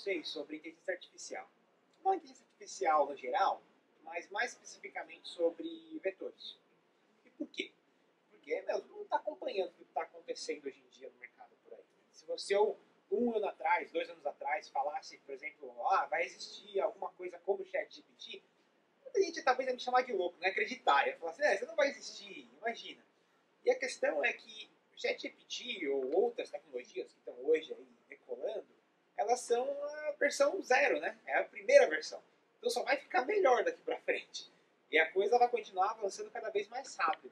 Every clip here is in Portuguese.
vocês sobre inteligência artificial. Não inteligência artificial no geral, mas mais especificamente sobre vetores. E por quê? Porque, meu, não está acompanhando o que está acontecendo hoje em dia no mercado por aí. Né? Se você, um ano atrás, dois anos atrás, falasse, por exemplo, ah, vai existir alguma coisa como o ChatGPT, muita gente talvez ia me chamar de louco, não acreditar. Ia falar assim, ah, isso não vai existir, imagina. E a questão é que o ChatGPT ou outras tecnologias que estão hoje aí decolando, elas são a versão zero, né? É a primeira versão. Então só vai ficar melhor daqui para frente. E a coisa vai continuar avançando cada vez mais rápido.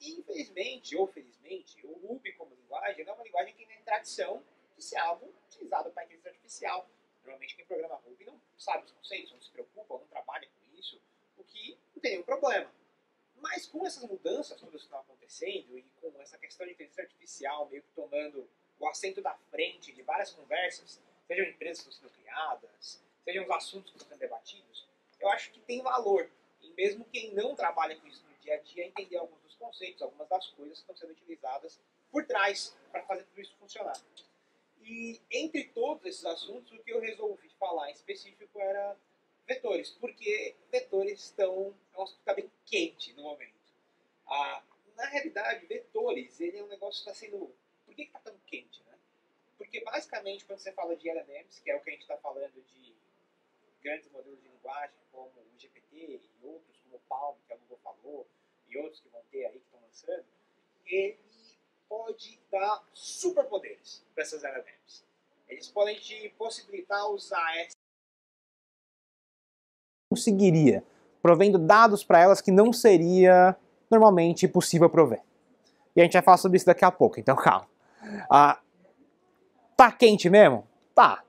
E, infelizmente, ou felizmente, o Ruby como linguagem é uma linguagem que tem tradição de ser algo utilizado para inteligência artificial. Normalmente quem programa Ruby não sabe os conceitos, não se preocupa, não trabalha com isso, o que não tem nenhum problema. Mas com essas mudanças todas que estão acontecendo e com essa questão de inteligência artificial meio que tomando o assento da frente de várias conversas, sejam empresas que estão sendo criadas, sejam os assuntos que estão sendo debatidos, eu acho que tem valor. E mesmo quem não trabalha com isso no dia a dia, entender alguns dos conceitos, algumas das coisas que estão sendo utilizadas por trás para fazer tudo isso funcionar. E entre todos esses assuntos, o que eu resolvi falar em específico era vetores, porque vetores estão é um assunto que está bem quente no momento. Ah, na realidade, vetores, ele é um negócio que está sendo... Por que está tão quente? Né? Porque basicamente quando você fala de LLMs, que é o que a gente está falando de grandes modelos de linguagem, como o GPT e outros, como o Palm, que a Google falou, e outros que vão ter aí, que estão lançando, ele pode dar superpoderes para essas LLMs. Eles podem te possibilitar usar essa... Conseguiria, provendo dados para elas que não seria normalmente possível prover. E a gente vai falar sobre isso daqui a pouco, então calma. Ah, Tá quente mesmo? Tá.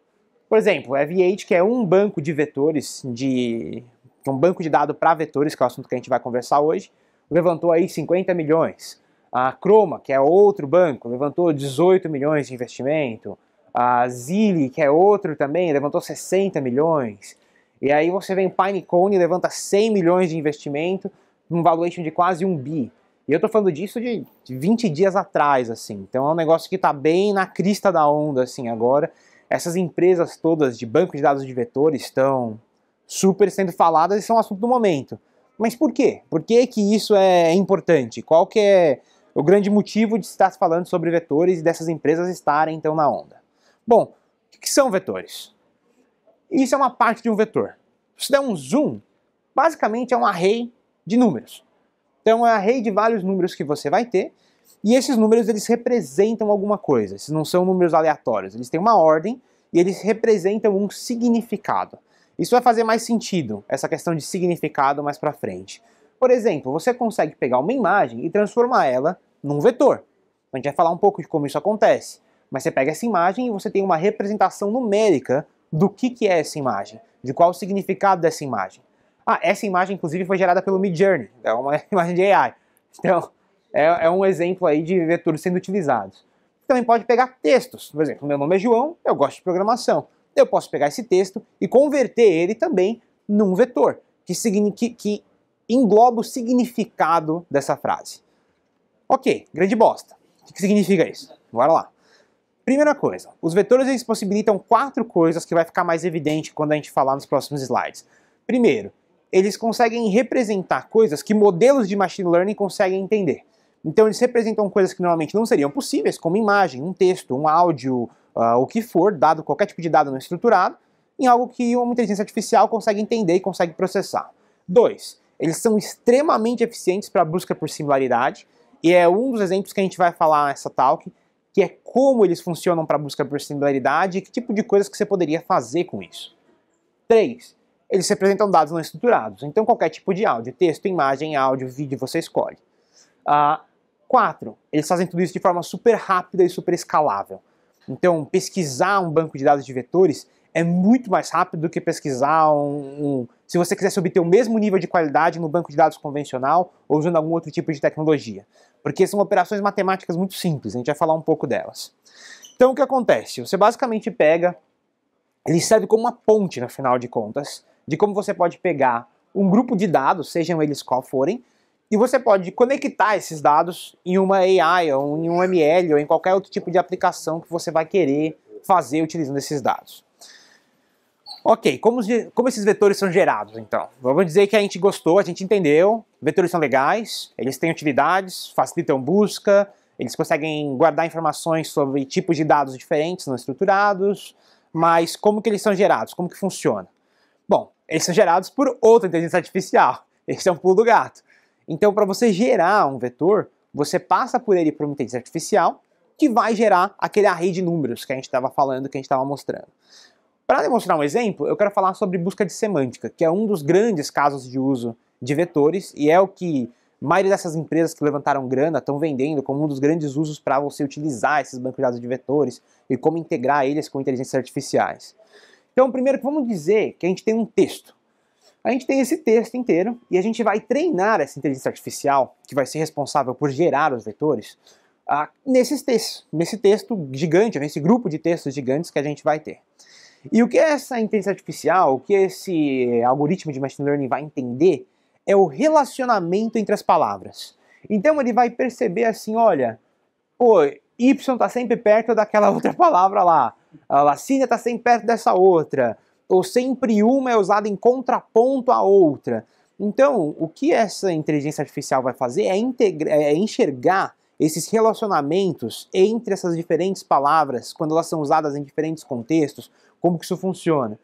Por exemplo, v 8 que é um banco de vetores, de um banco de dados para vetores, que é o assunto que a gente vai conversar hoje, levantou aí 50 milhões. A Chroma, que é outro banco, levantou 18 milhões de investimento. A Zilli, que é outro também, levantou 60 milhões. E aí você vem Pinecone, levanta 100 milhões de investimento, num valuation de quase um bi. E eu tô falando disso de, de 20 dias atrás, assim. Então é um negócio que tá bem na crista da onda, assim, agora. Essas empresas todas de banco de dados de vetores estão super sendo faladas e são assunto do momento. Mas por quê? Por que, que isso é importante? Qual que é o grande motivo de estar falando sobre vetores e dessas empresas estarem, então, na onda? Bom, o que são vetores? Isso é uma parte de um vetor. Se der um zoom, basicamente é um array de números. Então é a rede de vários números que você vai ter, e esses números eles representam alguma coisa, esses não são números aleatórios, eles têm uma ordem e eles representam um significado. Isso vai fazer mais sentido, essa questão de significado mais para frente. Por exemplo, você consegue pegar uma imagem e transformar ela num vetor. A gente vai falar um pouco de como isso acontece. Mas você pega essa imagem e você tem uma representação numérica do que, que é essa imagem, de qual o significado dessa imagem. Ah, essa imagem, inclusive, foi gerada pelo Midjourney, é uma imagem de AI. Então, é, é um exemplo aí de vetores sendo utilizados. Também pode pegar textos. Por exemplo, meu nome é João, eu gosto de programação. Eu posso pegar esse texto e converter ele também num vetor, que, que, que engloba o significado dessa frase. Ok, grande bosta. O que significa isso? Bora lá. Primeira coisa, os vetores eles possibilitam quatro coisas que vai ficar mais evidente quando a gente falar nos próximos slides. Primeiro, eles conseguem representar coisas que modelos de machine learning conseguem entender. Então eles representam coisas que normalmente não seriam possíveis, como imagem, um texto, um áudio, uh, o que for, dado qualquer tipo de dado não estruturado, em algo que uma inteligência artificial consegue entender e consegue processar. Dois, eles são extremamente eficientes para a busca por similaridade, e é um dos exemplos que a gente vai falar nessa talk, que é como eles funcionam para a busca por similaridade e que tipo de coisas que você poderia fazer com isso. Três, eles representam dados não estruturados. Então, qualquer tipo de áudio, texto, imagem, áudio, vídeo, você escolhe. Uh, quatro, eles fazem tudo isso de forma super rápida e super escalável. Então, pesquisar um banco de dados de vetores é muito mais rápido do que pesquisar um, um se você quisesse obter o mesmo nível de qualidade no banco de dados convencional ou usando algum outro tipo de tecnologia. Porque são operações matemáticas muito simples, a gente vai falar um pouco delas. Então, o que acontece? Você basicamente pega, ele serve como uma ponte, no final de contas, de como você pode pegar um grupo de dados, sejam eles qual forem, e você pode conectar esses dados em uma AI, ou em um ML, ou em qualquer outro tipo de aplicação que você vai querer fazer utilizando esses dados. Ok, como, como, esses vetores são gerados, então? Vamos dizer que a gente gostou, a gente entendeu, vetores são legais, eles têm utilidades, facilitam busca, eles conseguem guardar informações sobre tipos de dados diferentes, não estruturados, mas como que eles são gerados, como que funciona? eles são gerados por outra inteligência artificial. Esse é um pulo do gato. Então, para você gerar um vetor, você passa por ele por uma inteligência artificial que vai gerar aquele array de números que a gente estava falando, que a gente estava mostrando. Para demonstrar um exemplo, eu quero falar sobre busca de semântica, que é um dos grandes casos de uso de vetores e é o que a maioria dessas empresas que levantaram grana estão vendendo como um dos grandes usos para você utilizar esses bancos de dados de vetores e como integrar eles com inteligências artificiais. Então, primeiro vamos dizer que a gente tem um texto. A gente tem esse texto inteiro e a gente vai treinar essa inteligência artificial, que vai ser responsável por gerar os vetores, nesses textos, nesse texto gigante, nesse grupo de textos gigantes que a gente vai ter. E o que essa inteligência artificial, o que esse algoritmo de machine learning vai entender é o relacionamento entre as palavras. Então ele vai perceber assim, olha, o Y está sempre perto daquela outra palavra lá a vacina está sempre perto dessa outra, ou sempre uma é usada em contraponto à outra. Então, o que essa inteligência artificial vai fazer é, é, é enxergar esses relacionamentos entre essas diferentes palavras, quando elas são usadas em diferentes contextos, como que isso funciona.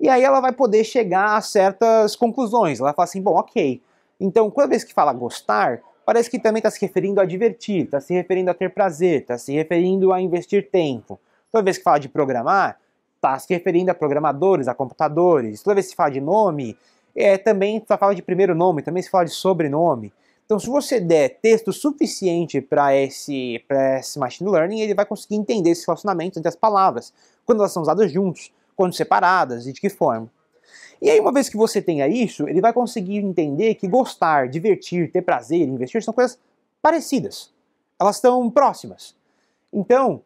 E aí ela vai poder chegar a certas conclusões. Ela fala assim, bom, ok. Então, toda vez que fala gostar, parece que também está se referindo a divertir, está se referindo a ter prazer, está se referindo a investir tempo. Toda vez que fala de programar, está se referindo a programadores, a computadores. Toda vez que se fala de nome, é, também se fala de primeiro nome, também se fala de sobrenome. Então, se você der texto suficiente para esse, esse machine learning, ele vai conseguir entender esse relacionamento entre as palavras, quando elas são usadas juntos, quando separadas e de que forma. E aí, uma vez que você tenha isso, ele vai conseguir entender que gostar, divertir, ter prazer, investir são coisas parecidas. Elas estão próximas. Então,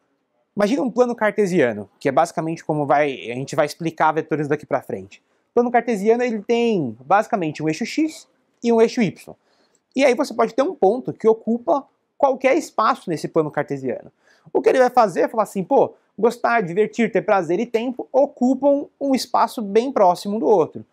Imagina um plano cartesiano, que é basicamente como vai, a gente vai explicar vetores daqui para frente. O plano cartesiano ele tem basicamente um eixo x e um eixo y. E aí você pode ter um ponto que ocupa qualquer espaço nesse plano cartesiano. O que ele vai fazer é falar assim, pô, gostar, divertir, ter prazer e tempo ocupam um espaço bem próximo do outro.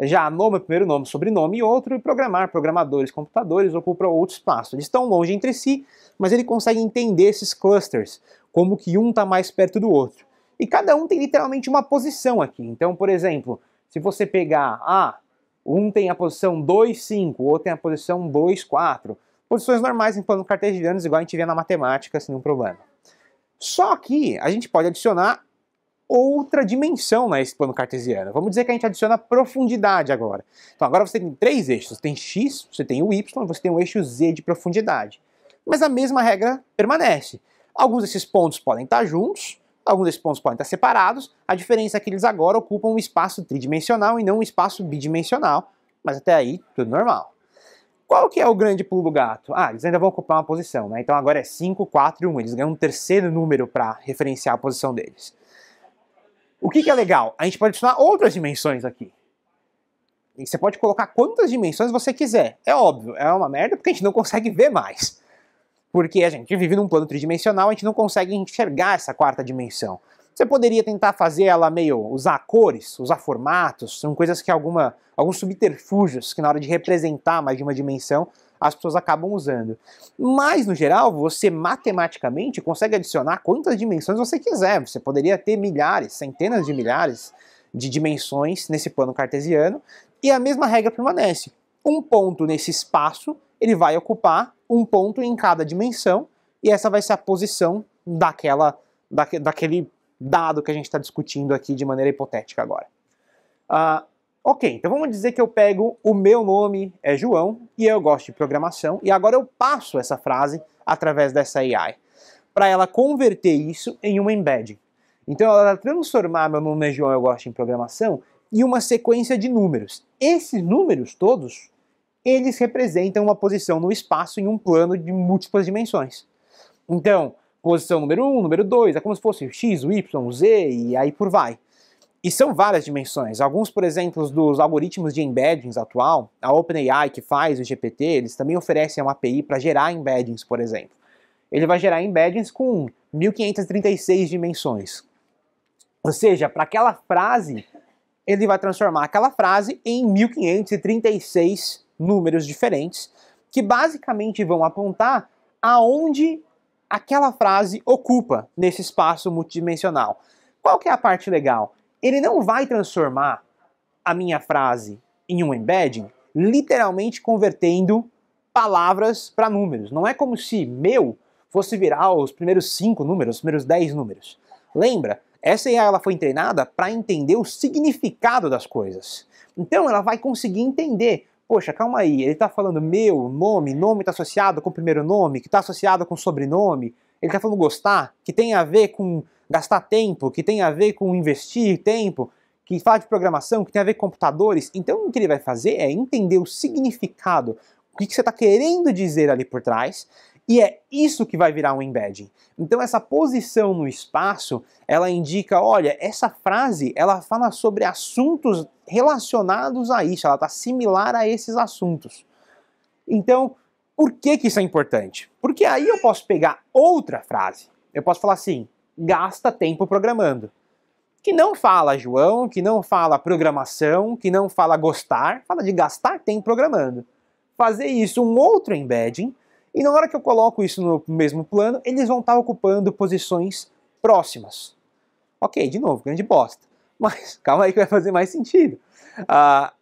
Já nome, é primeiro nome, sobrenome e outro, e programar, programadores, computadores ocupam outro espaço. Eles estão longe entre si, mas ele consegue entender esses clusters, como que um está mais perto do outro. E cada um tem literalmente uma posição aqui. Então, por exemplo, se você pegar, ah, um tem a posição 2, 5, o outro tem a posição 2, 4. Posições normais em plano cartesiano, igual a gente vê na matemática, sem nenhum problema. Só que a gente pode adicionar outra dimensão nesse plano cartesiano. Vamos dizer que a gente adiciona profundidade agora. Então agora você tem três eixos. Você tem x, você tem o y, você tem o eixo z de profundidade. Mas a mesma regra permanece. Alguns desses pontos podem estar juntos, alguns desses pontos podem estar separados. A diferença é que eles agora ocupam um espaço tridimensional e não um espaço bidimensional, mas até aí tudo normal. Qual que é o grande pulo do gato? Ah, eles ainda vão ocupar uma posição, né? Então agora é 5, 4 e 1. Eles ganham um terceiro número para referenciar a posição deles. O que, que é legal? A gente pode adicionar outras dimensões aqui. E você pode colocar quantas dimensões você quiser. É óbvio, é uma merda porque a gente não consegue ver mais. Porque a gente vive num plano tridimensional, a gente não consegue enxergar essa quarta dimensão. Você poderia tentar fazer ela meio usar cores, usar formatos, são coisas que alguma, alguns subterfúgios que na hora de representar mais de uma dimensão as pessoas acabam usando. Mas, no geral, você matematicamente consegue adicionar quantas dimensões você quiser. Você poderia ter milhares, centenas de milhares de dimensões nesse plano cartesiano, e a mesma regra permanece. Um ponto nesse espaço ele vai ocupar um ponto em cada dimensão, e essa vai ser a posição daquela, daque, daquele dado que a gente está discutindo aqui de maneira hipotética agora. Uh, ok, então vamos dizer que eu pego o meu nome é João e eu gosto de programação, e agora eu passo essa frase através dessa AI para ela converter isso em um embedding. Então ela vai transformar meu nome é João eu gosto em programação em uma sequência de números. Esses números todos eles representam uma posição no espaço em um plano de múltiplas dimensões. Então, posição número 1, um, número 2, é como se fosse o x, o y, o z e aí por vai. E são várias dimensões. Alguns, por exemplo, dos algoritmos de embeddings atual, a OpenAI que faz o GPT, eles também oferecem uma API para gerar embeddings, por exemplo. Ele vai gerar embeddings com 1536 dimensões. Ou seja, para aquela frase, ele vai transformar aquela frase em 1536 números diferentes que basicamente vão apontar aonde aquela frase ocupa nesse espaço multidimensional. Qual que é a parte legal? Ele não vai transformar a minha frase em um embedding, literalmente convertendo palavras para números. Não é como se meu fosse virar os primeiros cinco números, os primeiros dez números. Lembra? Essa IA ela foi treinada para entender o significado das coisas. Então ela vai conseguir entender poxa, calma aí, ele está falando meu, nome, nome está associado com primeiro nome, que está associado com sobrenome, ele está falando gostar, que tem a ver com gastar tempo, que tem a ver com investir tempo, que fala de programação, que tem a ver com computadores. Então o que ele vai fazer é entender o significado, o que, que você está querendo dizer ali por trás, e é isso que vai virar um embedding. Então essa posição no espaço, ela indica, olha, essa frase, ela fala sobre assuntos relacionados a isso, ela está similar a esses assuntos. Então, por que, que isso é importante? Porque aí eu posso pegar outra frase. Eu posso falar assim, gasta tempo programando. Que não fala João, que não fala programação, que não fala gostar, fala de gastar tempo programando. Fazer isso um outro embedding e na hora que eu coloco isso no mesmo plano, eles vão estar tá ocupando posições próximas. Ok, de novo, grande bosta. Mas calma aí que vai fazer mais sentido. Ah,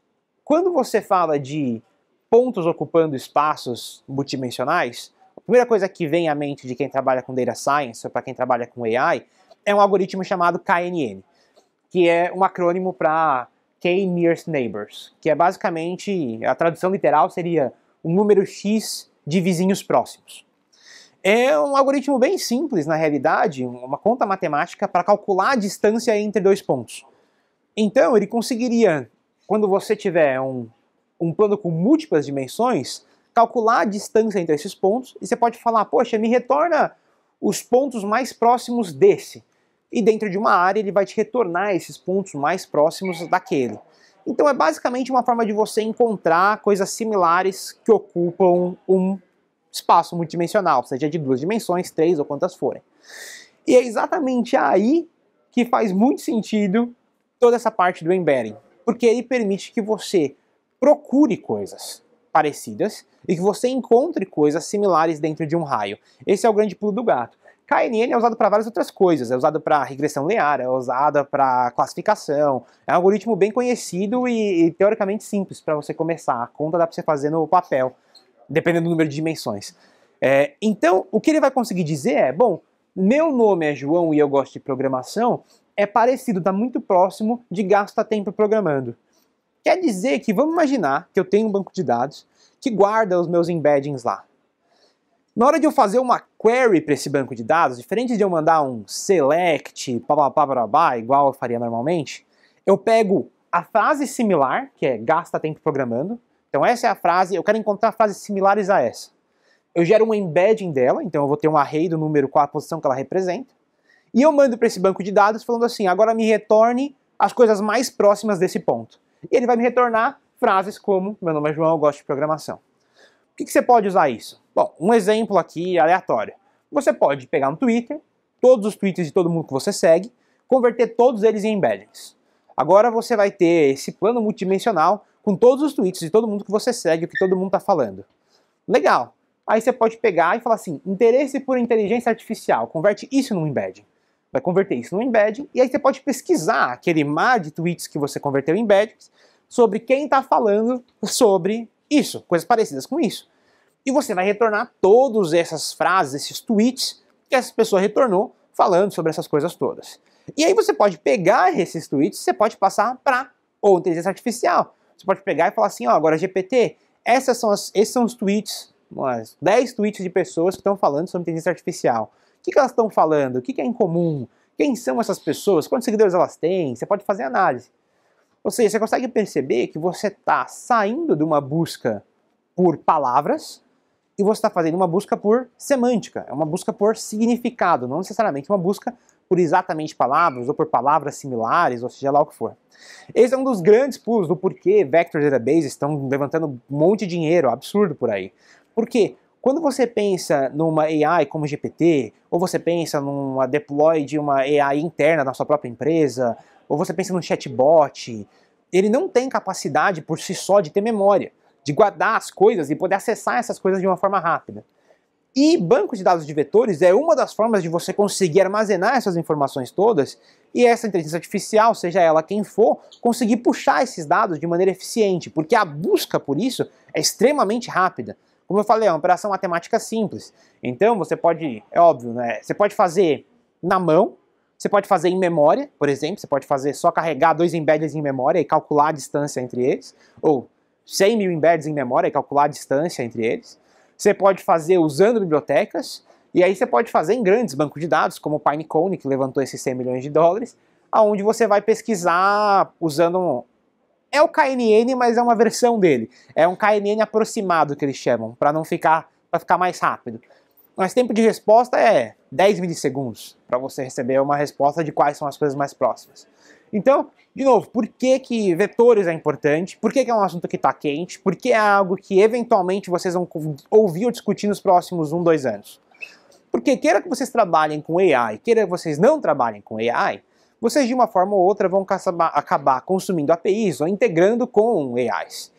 quando você fala de pontos ocupando espaços multidimensionais, a primeira coisa que vem à mente de quem trabalha com Data Science ou para quem trabalha com AI é um algoritmo chamado KNN, que é um acrônimo para K-Nearest Neighbors, que é basicamente, a tradução literal seria o número X de vizinhos próximos. É um algoritmo bem simples, na realidade, uma conta matemática para calcular a distância entre dois pontos. Então, ele conseguiria, quando você tiver um, um plano com múltiplas dimensões, calcular a distância entre esses pontos e você pode falar, poxa, me retorna os pontos mais próximos desse. E dentro de uma área, ele vai te retornar esses pontos mais próximos daquele. Então é basicamente uma forma de você encontrar coisas similares que ocupam um espaço multidimensional, seja de duas dimensões, três ou quantas forem. E é exatamente aí que faz muito sentido toda essa parte do embedding, porque ele permite que você procure coisas parecidas e que você encontre coisas similares dentro de um raio. Esse é o grande pulo do gato. KNN é usado para várias outras coisas, é usado para regressão linear, é usado para classificação, é um algoritmo bem conhecido e, e teoricamente simples para você começar, a conta dá para você fazer no papel, dependendo do número de dimensões. É, então, o que ele vai conseguir dizer é, bom, meu nome é João e eu gosto de programação, é parecido, está muito próximo de gasta tempo programando. Quer dizer que, vamos imaginar que eu tenho um banco de dados que guarda os meus embeddings lá. Na hora de eu fazer uma query para esse banco de dados, diferente de eu mandar um select, papapá, babá, igual eu faria normalmente, eu pego a frase similar, que é gasta tempo programando. Então essa é a frase, eu quero encontrar frases similares a essa. Eu gero um embedding dela, então eu vou ter um array do número com a posição que ela representa. E eu mando para esse banco de dados falando assim, agora me retorne as coisas mais próximas desse ponto. E ele vai me retornar frases como meu nome é João, eu gosto de programação que, que você pode usar isso? Bom, um exemplo aqui aleatório. Você pode pegar no Twitter, todos os tweets de todo mundo que você segue, converter todos eles em embeddings. Agora você vai ter esse plano multidimensional com todos os tweets de todo mundo que você segue, o que todo mundo está falando. Legal. Aí você pode pegar e falar assim, interesse por inteligência artificial, converte isso num embedding. Vai converter isso num embedding, e aí você pode pesquisar aquele mar de tweets que você converteu em embeddings sobre quem está falando sobre isso, coisas parecidas com isso. E você vai retornar todas essas frases, esses tweets que essa pessoa retornou falando sobre essas coisas todas. E aí você pode pegar esses tweets, você pode passar para ou inteligência artificial. Você pode pegar e falar assim, ó, agora GPT, essas são as, esses são os tweets, umas 10 tweets de pessoas que estão falando sobre inteligência artificial. O que, que elas estão falando? O que, que é em comum? Quem são essas pessoas? Quantos seguidores elas têm? Você pode fazer análise. Ou seja, você consegue perceber que você está saindo de uma busca por palavras e você está fazendo uma busca por semântica, é uma busca por significado, não necessariamente uma busca por exatamente palavras ou por palavras similares, ou seja lá o que for. Esse é um dos grandes pulos do porquê Vector Database estão levantando um monte de dinheiro absurdo por aí. Porque quando você pensa numa AI como GPT, ou você pensa numa deploy de uma AI interna na sua própria empresa, ou você pensa no chatbot, ele não tem capacidade por si só de ter memória, de guardar as coisas e poder acessar essas coisas de uma forma rápida. E banco de dados de vetores é uma das formas de você conseguir armazenar essas informações todas e essa inteligência artificial, seja ela quem for, conseguir puxar esses dados de maneira eficiente, porque a busca por isso é extremamente rápida. Como eu falei, é uma operação matemática simples. Então você pode, é óbvio, né? Você pode fazer na mão, você pode fazer em memória, por exemplo, você pode fazer só carregar dois embeds em memória e calcular a distância entre eles, ou 100 mil embeds em memória e calcular a distância entre eles. Você pode fazer usando bibliotecas, e aí você pode fazer em grandes bancos de dados, como o Pinecone, que levantou esses 100 milhões de dólares, aonde você vai pesquisar usando um... É o KNN, mas é uma versão dele. É um KNN aproximado que eles chamam, para não ficar, pra ficar mais rápido. Mas tempo de resposta é 10 milissegundos para você receber uma resposta de quais são as coisas mais próximas. Então, de novo, por que, que vetores é importante? Por que, que é um assunto que está quente? Por que é algo que eventualmente vocês vão ouvir ou discutir nos próximos um, dois anos? Porque queira que vocês trabalhem com AI, queira que vocês não trabalhem com AI, vocês de uma forma ou outra vão acabar consumindo APIs ou integrando com AIs.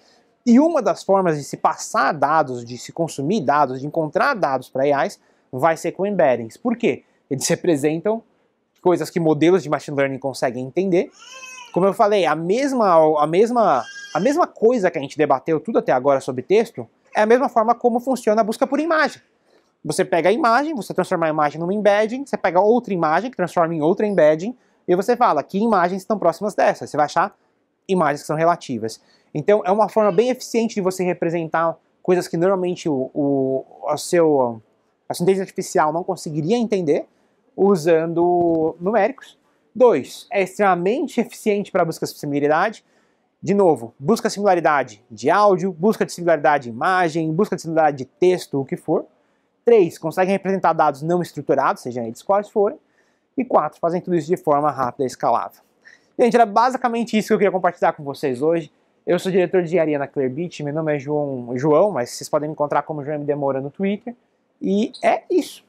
E uma das formas de se passar dados, de se consumir dados, de encontrar dados para AIs, vai ser com embeddings. Por quê? Eles representam coisas que modelos de machine learning conseguem entender. Como eu falei, a mesma, a mesma, a mesma coisa que a gente debateu tudo até agora sobre texto é a mesma forma como funciona a busca por imagem. Você pega a imagem, você transforma a imagem numa embedding, você pega outra imagem que transforma em outra embedding, e você fala que imagens estão próximas dessas. Você vai achar imagens que são relativas. Então é uma forma bem eficiente de você representar coisas que normalmente o, o, o seu, a sua inteligência artificial não conseguiria entender usando numéricos. Dois, é extremamente eficiente para busca de similaridade. De novo, busca similaridade de áudio, busca de similaridade de imagem, busca de similaridade de texto, o que for. Três, consegue representar dados não estruturados, seja eles quais forem. E quatro, fazem tudo isso de forma rápida e escalável. Gente, era basicamente isso que eu queria compartilhar com vocês hoje. Eu sou diretor de engenharia na Beach, meu nome é João, João, mas vocês podem me encontrar como João M. Demora no Twitter. E é isso.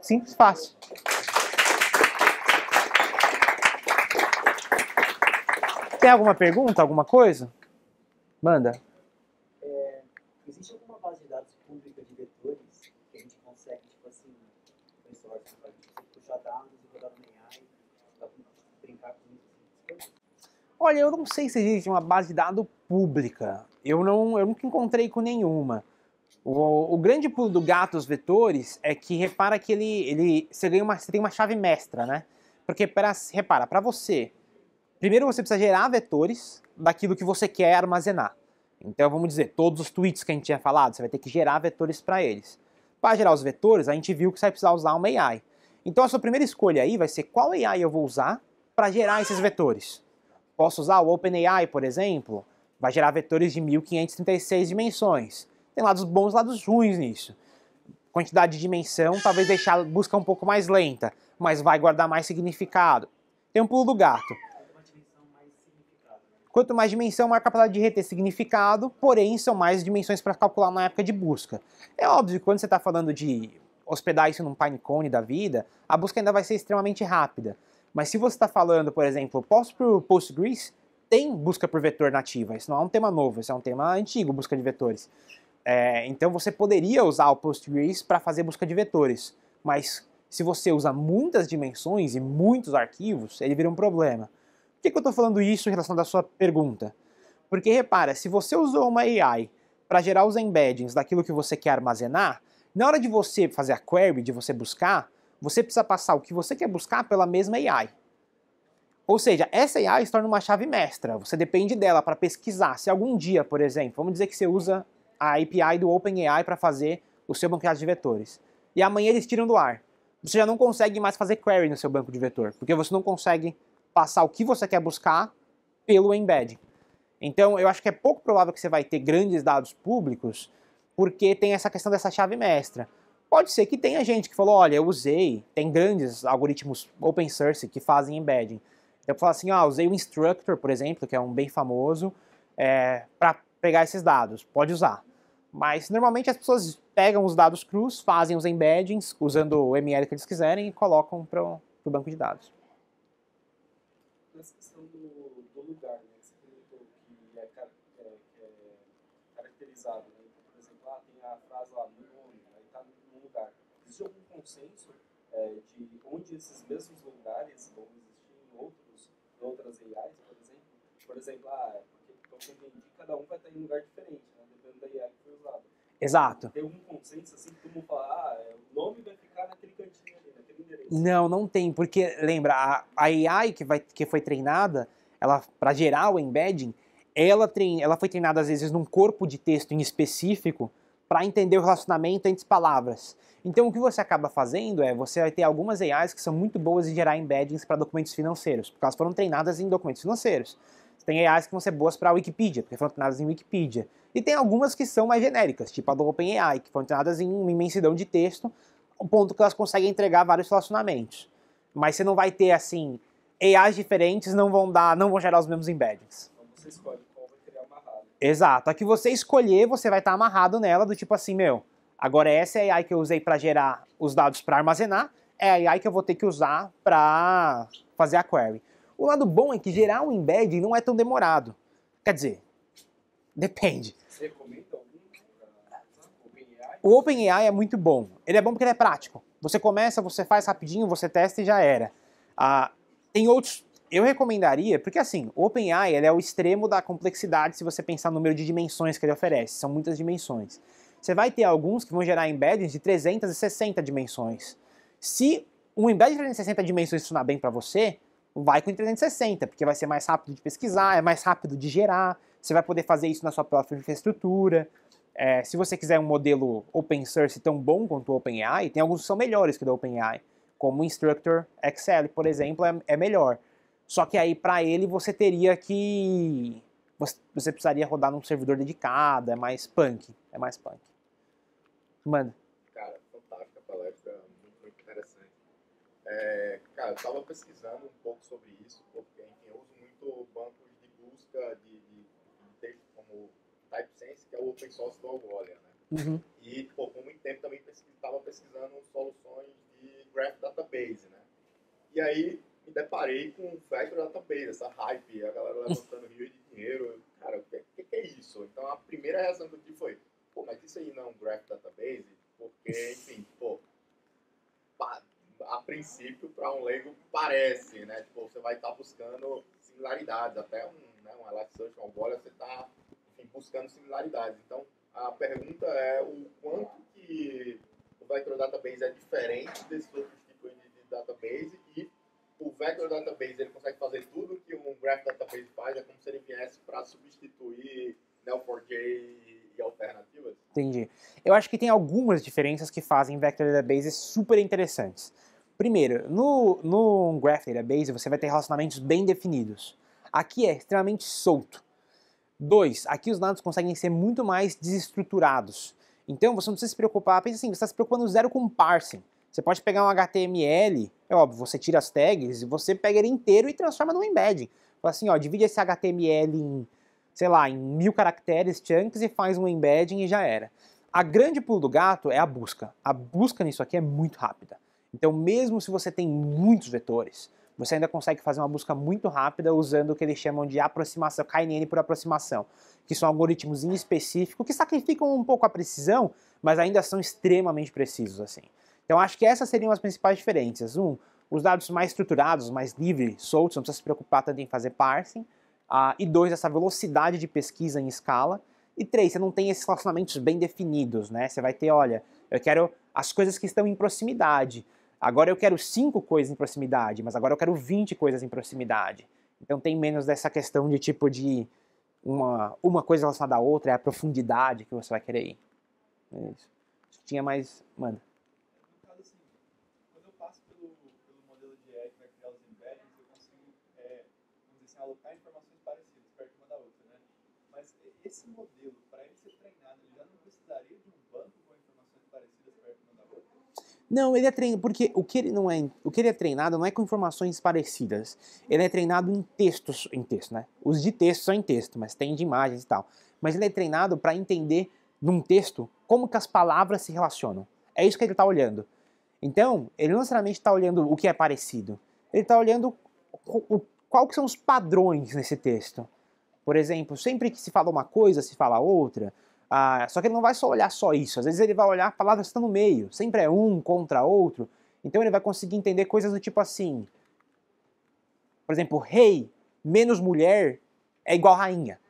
Simples, fácil. Tem alguma pergunta, alguma coisa? Manda. É, existe alguma base de dados pública de vetores que a gente consegue, tipo assim, puxar dados Olha, eu não sei se existe uma base de dados pública. Eu, não, eu nunca encontrei com nenhuma. O, o grande pulo do gato, aos vetores, é que repara que ele, ele você, ganha uma, você tem uma chave mestra, né? Porque, pra, repara, para você, primeiro você precisa gerar vetores daquilo que você quer armazenar. Então, vamos dizer, todos os tweets que a gente tinha falado, você vai ter que gerar vetores para eles. Para gerar os vetores, a gente viu que você vai precisar usar uma AI. Então, a sua primeira escolha aí vai ser qual AI eu vou usar para gerar esses vetores. Posso usar o OpenAI, por exemplo, vai gerar vetores de 1536 dimensões. Tem lados bons e lados ruins nisso. Quantidade de dimensão talvez deixar a busca um pouco mais lenta, mas vai guardar mais significado. Tem um pulo do gato. Quanto mais dimensão, maior capacidade de reter significado, porém são mais dimensões para calcular na época de busca. É óbvio que quando você está falando de hospedar isso num Pinecone da vida, a busca ainda vai ser extremamente rápida. Mas se você está falando, por exemplo, Postgres tem busca por vetor nativa, isso não é um tema novo, isso é um tema antigo, busca de vetores. É, então você poderia usar o Postgres para fazer busca de vetores, mas se você usa muitas dimensões e muitos arquivos, ele vira um problema. Por que, que eu estou falando isso em relação à sua pergunta? Porque repara, se você usou uma AI para gerar os embeddings daquilo que você quer armazenar, na hora de você fazer a query, de você buscar, você precisa passar o que você quer buscar pela mesma AI. Ou seja, essa AI se torna uma chave mestra, você depende dela para pesquisar. Se algum dia, por exemplo, vamos dizer que você usa a API do OpenAI para fazer o seu banqueado de vetores, e amanhã eles tiram do ar. Você já não consegue mais fazer query no seu banco de vetor, porque você não consegue passar o que você quer buscar pelo embedding. Então, eu acho que é pouco provável que você vai ter grandes dados públicos, porque tem essa questão dessa chave mestra. Pode ser que tenha gente que falou, olha, eu usei, tem grandes algoritmos open source que fazem embedding. Eu falo assim, ah, usei o Instructor, por exemplo, que é um bem famoso, é, para pegar esses dados. Pode usar. Mas normalmente as pessoas pegam os dados crus, fazem os embeddings, usando o ML que eles quiserem e colocam para o banco de dados. existe algum consenso é, de onde esses mesmos lugares vão existir em, outros, em outras AIs, por exemplo? Por exemplo, ah, é porque, como eu entendi, cada um vai estar em um lugar diferente, né, dependendo da AI que foi usada. Exato. Tem algum consenso assim que todo mundo fala, ah, é, o nome vai ficar naquele cantinho ali, naquele endereço? Não, não tem, porque lembra, a, a AI que, vai, que foi treinada, ela para gerar o embedding, ela, ela foi treinada às vezes num corpo de texto em específico, para entender o relacionamento entre palavras. Então o que você acaba fazendo é, você vai ter algumas AIs que são muito boas em gerar embeddings para documentos financeiros, porque elas foram treinadas em documentos financeiros. Tem AIs que vão ser boas para a Wikipedia, porque foram treinadas em Wikipedia. E tem algumas que são mais genéricas, tipo a do OpenAI, que foram treinadas em uma imensidão de texto, o ponto que elas conseguem entregar vários relacionamentos. Mas você não vai ter, assim, AIs diferentes não vão dar, não vão gerar os mesmos embeddings. Então você escolhe Exato. A que você escolher, você vai estar tá amarrado nela, do tipo assim, meu, agora essa é a AI que eu usei para gerar os dados para armazenar, é a AI que eu vou ter que usar para fazer a query. O lado bom é que gerar um embed não é tão demorado. Quer dizer, depende. Você comenta o OpenAI é muito bom. Ele é bom porque ele é prático. Você começa, você faz rapidinho, você testa e já era. Ah, tem outros eu recomendaria, porque assim, OpenAI é o extremo da complexidade se você pensar no número de dimensões que ele oferece, são muitas dimensões. Você vai ter alguns que vão gerar embeddings de 360 dimensões. Se um embedding de 360 dimensões funcionar bem para você, vai com 360, porque vai ser mais rápido de pesquisar, é mais rápido de gerar, você vai poder fazer isso na sua própria infraestrutura. É, se você quiser um modelo open source tão bom quanto o OpenAI, tem alguns que são melhores que o do OpenAI, como o Instructor Excel, por exemplo, é, é melhor. Só que aí para ele você teria que você precisaria rodar num servidor dedicado, é mais punk, é mais punk. Manda. Cara, fantástica a palestra, muito, muito interessante. É, cara, eu estava pesquisando um pouco sobre isso, porque enfim, eu uso muito bancos de busca de, de, de texto como TypeSense, que é o open source do Algolia, né? Uhum. E, pô, por muito tempo também estava pesquisando soluções de Graph Database, né? E aí, deparei com o Flash Database, essa hype, a galera levantando rio de dinheiro. Cara, o que, é, que, que, é isso? Então a primeira reação que eu tive foi, pô, mas isso aí não é um graph database? Porque, enfim, pô, a princípio, para um leigo, parece, né? Tipo, você vai estar tá buscando similaridades, até um, né, um Life um Algolia, você está, buscando similaridades. Então, a pergunta é o quanto que o Vector Database é diferente desses outros tipos de, de database o Vector Database ele consegue fazer tudo que um Graph Database faz, é como se ele viesse para substituir Neo4j e alternativas. Entendi. Eu acho que tem algumas diferenças que fazem Vector databases super interessantes. Primeiro, no, no Graph Database você vai ter relacionamentos bem definidos. Aqui é extremamente solto. Dois, aqui os dados conseguem ser muito mais desestruturados. Então você não precisa se preocupar, pensa assim, você está se preocupando zero com parsing. Você pode pegar um HTML, é óbvio, você tira as tags e você pega ele inteiro e transforma num embedding. Fala assim, ó, divide esse HTML em, sei lá, em mil caracteres, chunks e faz um embedding e já era. A grande pulo do gato é a busca. A busca nisso aqui é muito rápida. Então, mesmo se você tem muitos vetores, você ainda consegue fazer uma busca muito rápida usando o que eles chamam de aproximação, KNN por aproximação, que são algoritmos em específico que sacrificam um pouco a precisão, mas ainda são extremamente precisos assim. Então acho que essas seriam as principais diferenças. Um, os dados mais estruturados, mais livres, soltos, não precisa se preocupar tanto em fazer parsing. Ah, e dois, essa velocidade de pesquisa em escala. E três, você não tem esses relacionamentos bem definidos, né? Você vai ter, olha, eu quero as coisas que estão em proximidade. Agora eu quero cinco coisas em proximidade, mas agora eu quero 20 coisas em proximidade. Então tem menos dessa questão de tipo de uma, uma coisa relacionada à outra, é a profundidade que você vai querer ir. É isso. Tinha mais. Manda. esse modelo, para ele ser treinado, ele já não precisaria de um banco com informações parecidas perto uma da Não, ele é treinado, porque o que ele, não é, o que ele é treinado não é com informações parecidas. Ele é treinado em textos, em texto, né? Os de texto são em texto, mas tem de imagens e tal. Mas ele é treinado para entender num texto como que as palavras se relacionam. É isso que ele está olhando. Então, ele não necessariamente está olhando o que é parecido. Ele está olhando o, o, qual que são os padrões nesse texto. Por exemplo, sempre que se fala uma coisa, se fala outra. Ah, só que ele não vai só olhar só isso. Às vezes ele vai olhar a palavra que está no meio. Sempre é um contra outro. Então ele vai conseguir entender coisas do tipo assim. Por exemplo, rei menos mulher é igual rainha.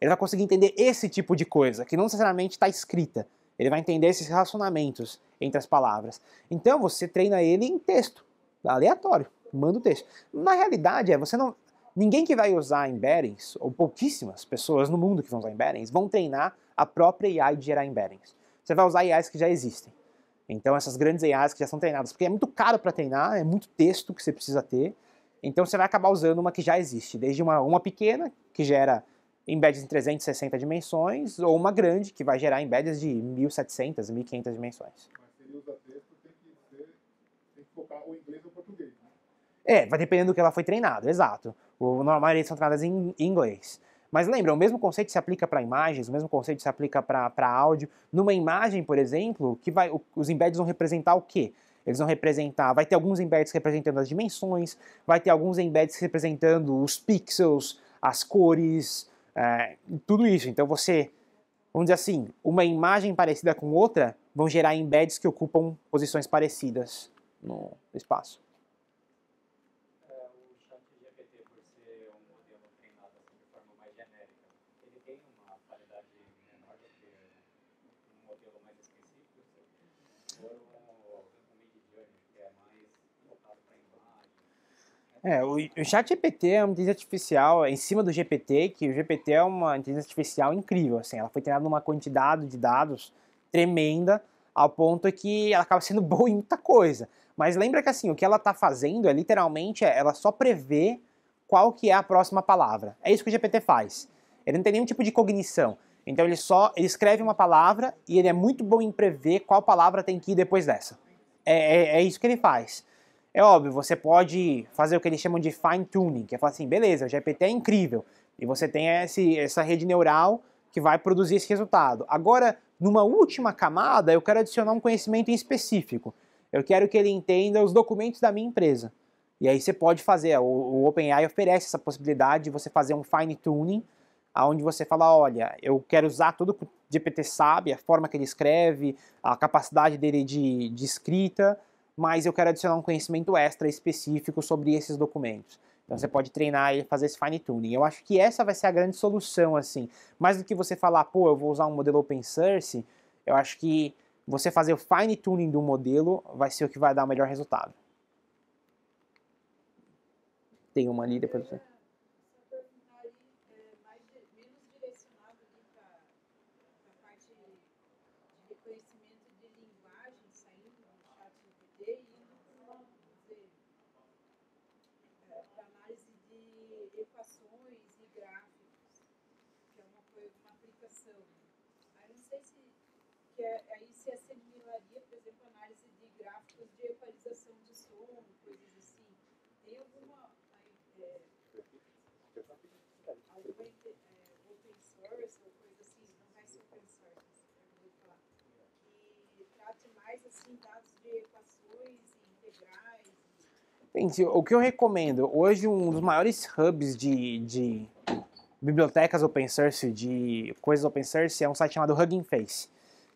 Ele vai conseguir entender esse tipo de coisa, que não necessariamente está escrita. Ele vai entender esses relacionamentos entre as palavras. Então você treina ele em texto, aleatório, manda o texto. Na realidade, é você não. Ninguém que vai usar embeddings, ou pouquíssimas pessoas no mundo que vão usar embeddings, vão treinar a própria AI de gerar embeddings. Você vai usar AIs que já existem. Então essas grandes AIs que já são treinadas, porque é muito caro para treinar, é muito texto que você precisa ter, então você vai acabar usando uma que já existe, desde uma, uma pequena, que gera embeds em 360 dimensões, ou uma grande, que vai gerar embeds de 1.700, 1.500 dimensões. Mas se ele texto, tem que, focar o inglês ou o português, né? É, vai dependendo do que ela foi treinada, exato. O, normalmente é são tratadas em inglês. Mas lembra, o mesmo conceito se aplica para imagens, o mesmo conceito se aplica para áudio. Numa imagem, por exemplo, que vai, os embeds vão representar o quê? Eles vão representar, vai ter alguns embeds representando as dimensões, vai ter alguns embeds representando os pixels, as cores, é, tudo isso. Então você, vamos dizer assim, uma imagem parecida com outra vão gerar embeds que ocupam posições parecidas no espaço. É, o, o chat GPT é uma inteligência artificial é em cima do GPT, que o GPT é uma inteligência artificial incrível, assim, ela foi treinada numa quantidade de dados tremenda, ao ponto que ela acaba sendo boa em muita coisa. Mas lembra que assim, o que ela está fazendo é literalmente é, ela só prevê qual que é a próxima palavra. É isso que o GPT faz. Ele não tem nenhum tipo de cognição. Então ele só ele escreve uma palavra e ele é muito bom em prever qual palavra tem que ir depois dessa. É, é, é isso que ele faz. É óbvio, você pode fazer o que eles chamam de fine tuning, que é falar assim, beleza, o GPT é incrível, e você tem esse, essa rede neural que vai produzir esse resultado. Agora, numa última camada, eu quero adicionar um conhecimento em específico. Eu quero que ele entenda os documentos da minha empresa. E aí você pode fazer, o, o OpenAI oferece essa possibilidade de você fazer um fine tuning, aonde você fala, olha, eu quero usar tudo que o GPT sabe, a forma que ele escreve, a capacidade dele de, de escrita, mas eu quero adicionar um conhecimento extra específico sobre esses documentos. Então você pode treinar e fazer esse fine tuning. Eu acho que essa vai ser a grande solução, assim. Mais do que você falar, pô, eu vou usar um modelo open source, eu acho que você fazer o fine tuning do modelo vai ser o que vai dar o melhor resultado. Tem uma ali depois você. informação. Aí não sei se que é, aí se assimilaria, por exemplo, análise de gráficos de equalização de som, coisas assim. Tem alguma é, alguma é, open source ou coisa assim, não vai ser open source, eu né, vou falar, que trate mais assim dados de equações e integrais. E... o que eu recomendo, hoje um dos maiores hubs de, de bibliotecas open source, de coisas open source, é um site chamado Hugging Face.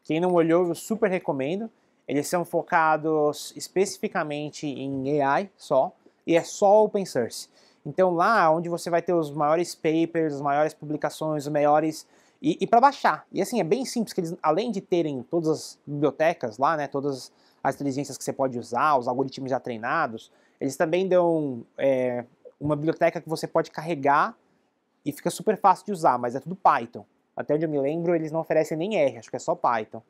Quem não olhou, eu super recomendo. Eles são focados especificamente em AI só, e é só open source. Então lá onde você vai ter os maiores papers, as maiores publicações, os maiores e, e para baixar. E assim é bem simples que eles, além de terem todas as bibliotecas lá, né, todas as inteligências que você pode usar, os algoritmos já treinados, eles também dão é, uma biblioteca que você pode carregar e fica super fácil de usar, mas é tudo Python. Até onde eu me lembro, eles não oferecem nem R, acho que é só Python.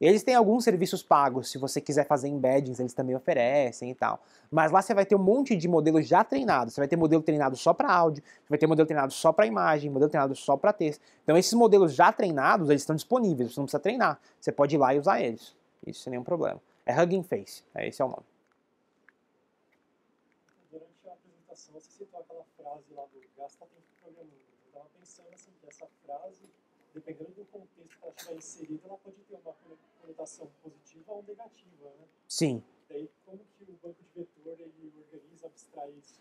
Eles têm alguns serviços pagos, se você quiser fazer embeddings, eles também oferecem e tal. Mas lá você vai ter um monte de modelos já treinados. Você vai ter modelo treinado só para áudio, você vai ter modelo treinado só para imagem, modelo treinado só para texto. Então esses modelos já treinados, eles estão disponíveis, você não precisa treinar. Você pode ir lá e usar eles. Isso sem nenhum problema. É Hugging Face, é esse é o nome. Durante a apresentação, você citou aquela frase lá do gasta tempo escolha Eu estava pensando assim, que essa frase, dependendo do contexto que ela estiver inserida, ela pode ter uma conotação positiva ou negativa, né? Sim. E aí, como que o banco de vetor ele organiza, abstrai isso?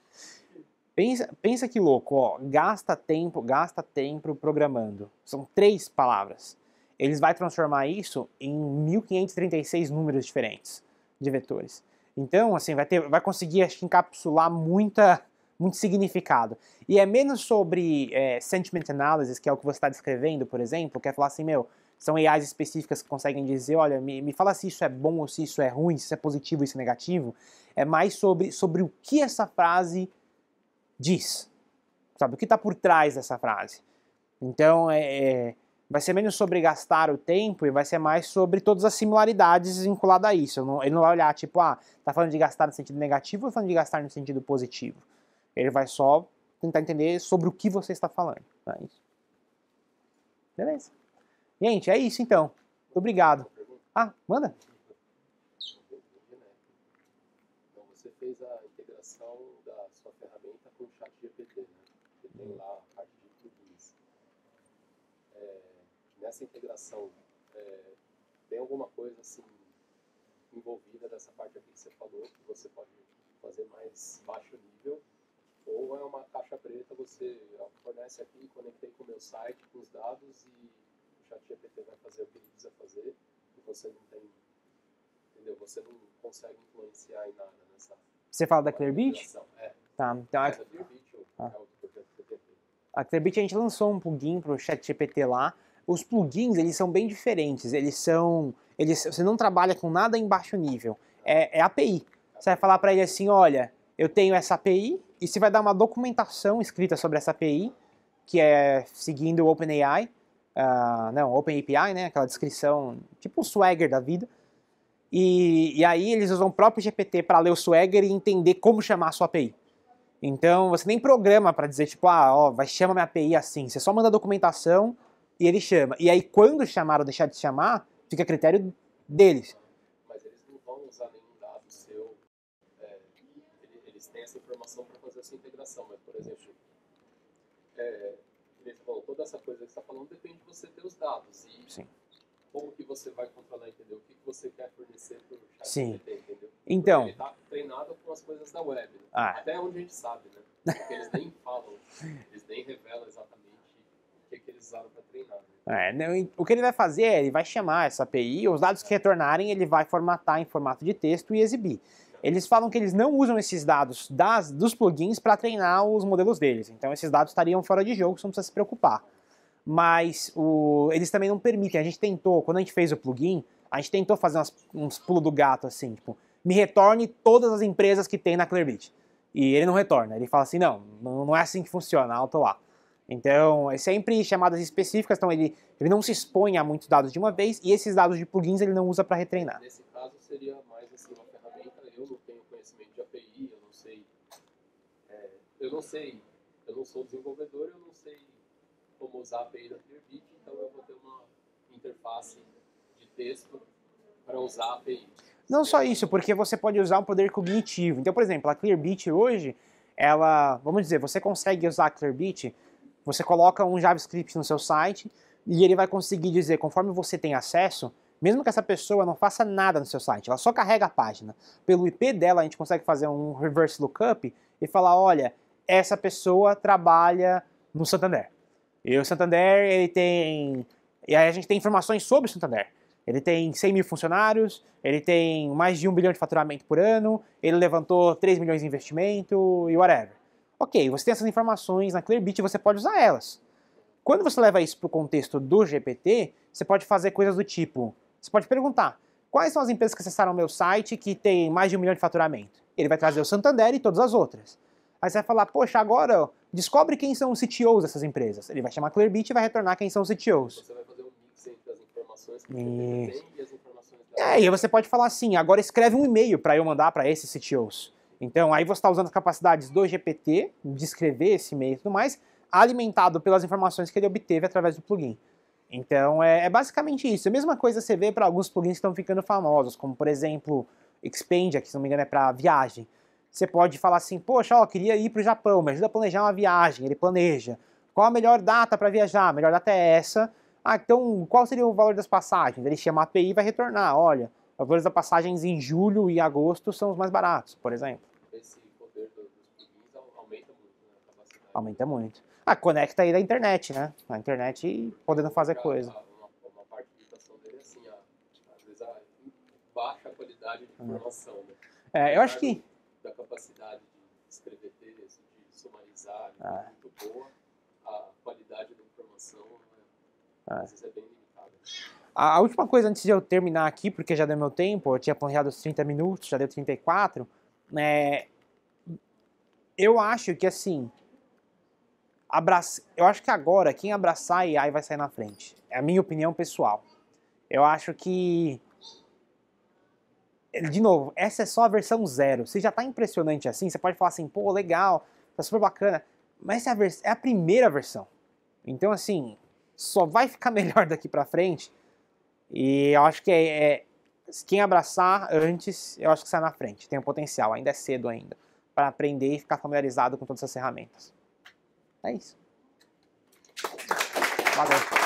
Pensa, pensa que louco, ó, gasta tempo, gasta tempo programando. São três palavras. Eles vai transformar isso em 1536 números diferentes de vetores. Então, assim, vai, ter, vai conseguir acho, que encapsular muita, muito significado. E é menos sobre é, sentiment analysis, que é o que você está descrevendo, por exemplo, que é falar assim, meu, são AIs específicas que conseguem dizer, olha, me, me fala se isso é bom ou se isso é ruim, se isso é positivo ou se é negativo. É mais sobre, sobre o que essa frase diz. Sabe, o que está por trás dessa frase. Então, é, é, vai ser menos sobre gastar o tempo e vai ser mais sobre todas as similaridades vinculadas a isso. ele não vai olhar, tipo, ah, tá falando de gastar no sentido negativo ou tá falando de gastar no sentido positivo? Ele vai só tentar entender sobre o que você está falando. é isso. Beleza. Gente, é isso então. Muito obrigado. Ah, manda. Então você fez a integração da sua ferramenta com o chat GPT, né? Você tem lá a parte de plugins. É, nessa integração, é, tem alguma coisa assim envolvida dessa parte aqui que você falou que você pode fazer mais baixo nível ou é uma caixa preta, você fornece aqui, conectei com o meu site, com os dados e o chat GPT vai fazer o que ele precisa fazer e você não tem, entendeu? Você não consegue influenciar em nada nessa... Você fala da Clearbit? É. Tá, então... É, a... Clearbit, ah. é a Clearbit a gente lançou um plugin para o ChatGPT lá. Os plugins eles são bem diferentes. Eles são, eles, você não trabalha com nada em baixo nível. É, é API. Você vai falar para ele assim, olha, eu tenho essa API, e se vai dar uma documentação escrita sobre essa API, que é seguindo o OpenAI, uh, não, OpenAPI, né, aquela descrição, tipo o Swagger da vida. E, e aí eles usam o próprio GPT para ler o Swagger e entender como chamar a sua API. Então você nem programa para dizer tipo, ah, ó, vai chamar minha API assim. Você só manda a documentação e ele chama. E aí quando chamar ou deixar de chamar, fica a critério deles. Mas eles não vão usar nenhum dado seu. É, eles têm essa informação para fazer essa integração, mas, por exemplo, é, falou, toda essa coisa que você está falando depende de você ter os dados. E Sim. como que você vai controlar, entendeu? O que, que você quer fornecer para o chat Sim. GPT, entendeu? Então... ele está treinado com as coisas da web, né? ah. até onde a gente sabe, né? Porque eles nem falam, eles nem revelam exatamente o que, que eles usaram para treinar. Né? É, né, o que ele vai fazer é, ele vai chamar essa API, os dados que é. retornarem, ele vai formatar em formato de texto e exibir. Eles falam que eles não usam esses dados das, dos plugins para treinar os modelos deles. Então esses dados estariam fora de jogo, você não precisa se preocupar. Mas o, eles também não permitem. A gente tentou, quando a gente fez o plugin, a gente tentou fazer umas, uns pulos do gato assim, tipo, me retorne todas as empresas que tem na Clearbit. E ele não retorna. Ele fala assim, não, não é assim que funciona, alto lá. Então, é sempre chamadas específicas, então ele, ele não se expõe a muitos dados de uma vez e esses dados de plugins ele não usa para retreinar. Nesse caso, seria eu não sei, eu não sou desenvolvedor, eu não sei como usar a API da Clearbit, então eu vou ter uma interface de texto para usar a API. Não só isso, porque você pode usar um poder cognitivo. Então, por exemplo, a Clearbit hoje, ela, vamos dizer, você consegue usar a Clearbit, você coloca um JavaScript no seu site e ele vai conseguir dizer, conforme você tem acesso, mesmo que essa pessoa não faça nada no seu site, ela só carrega a página. Pelo IP dela, a gente consegue fazer um reverse lookup e falar, olha, essa pessoa trabalha no Santander. E o Santander, ele tem. E aí a gente tem informações sobre o Santander. Ele tem 100 mil funcionários, ele tem mais de 1 bilhão de faturamento por ano, ele levantou 3 milhões de investimento e whatever. Ok, você tem essas informações na Clearbit e você pode usar elas. Quando você leva isso para o contexto do GPT, você pode fazer coisas do tipo: você pode perguntar, quais são as empresas que acessaram meu site que tem mais de um milhão de faturamento? Ele vai trazer o Santander e todas as outras. Aí você vai falar, poxa, agora descobre quem são os CTOs dessas empresas. Ele vai chamar Clearbit e vai retornar quem são os CTOs. Você vai fazer um mix entre as informações que você tem e as informações da... É, e você pode falar assim, agora escreve um e-mail para eu mandar para esses CTOs. Então, aí você está usando as capacidades do GPT, de escrever esse e-mail e tudo mais, alimentado pelas informações que ele obteve através do plugin. Então, é, é basicamente isso. A mesma coisa você vê para alguns plugins que estão ficando famosos, como, por exemplo, Expandia, que se não me engano é para viagem. Você pode falar assim, poxa, ó, queria ir para o Japão, me ajuda a planejar uma viagem. Ele planeja. Qual a melhor data para viajar? A melhor data é essa. Ah, então qual seria o valor das passagens? Ele chama a API e vai retornar. Olha, os valores das passagens em julho e agosto são os mais baratos, por exemplo. Esse poder dos plugins aumenta muito né, a capacidade. Aumenta muito. Ah, conecta aí da internet, né? Na internet e podendo fazer coisa. Uma, dele é assim, às vezes a ah, baixa qualidade de hum. informação. Né? É, eu acho que capacidade de escrever texto, de sumarizar, é muito boa. A qualidade da informação né, ah. às vezes é bem limitada. A última coisa antes de eu terminar aqui, porque já deu meu tempo, eu tinha planejado os 30 minutos, já deu 34. É, né, eu acho que assim. Abraça, eu acho que agora quem abraçar a AI vai sair na frente. É a minha opinião pessoal. Eu acho que é, de novo, essa é só a versão zero. Se já está impressionante assim, você pode falar assim, pô, legal, tá super bacana. Mas essa é a, é a primeira versão. Então, assim, só vai ficar melhor daqui para frente. E eu acho que é, é, quem abraçar antes, eu acho que sai na frente. Tem um potencial, ainda é cedo ainda, para aprender e ficar familiarizado com todas essas ferramentas. É isso. Valeu.